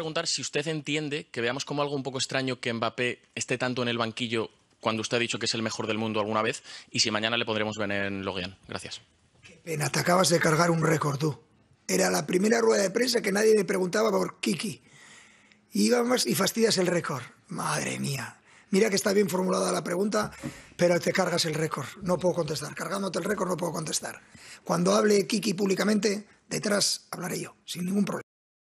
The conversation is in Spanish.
preguntar si usted entiende que veamos como algo un poco extraño que Mbappé esté tanto en el banquillo cuando usted ha dicho que es el mejor del mundo alguna vez y si mañana le podremos ver en Loguean. Gracias. Qué pena, te acabas de cargar un récord tú. Era la primera rueda de prensa que nadie le preguntaba por Kiki. Íbamos y fastidias el récord. Madre mía. Mira que está bien formulada la pregunta, pero te cargas el récord. No puedo contestar. Cargándote el récord no puedo contestar. Cuando hable Kiki públicamente, detrás hablaré yo, sin ningún problema.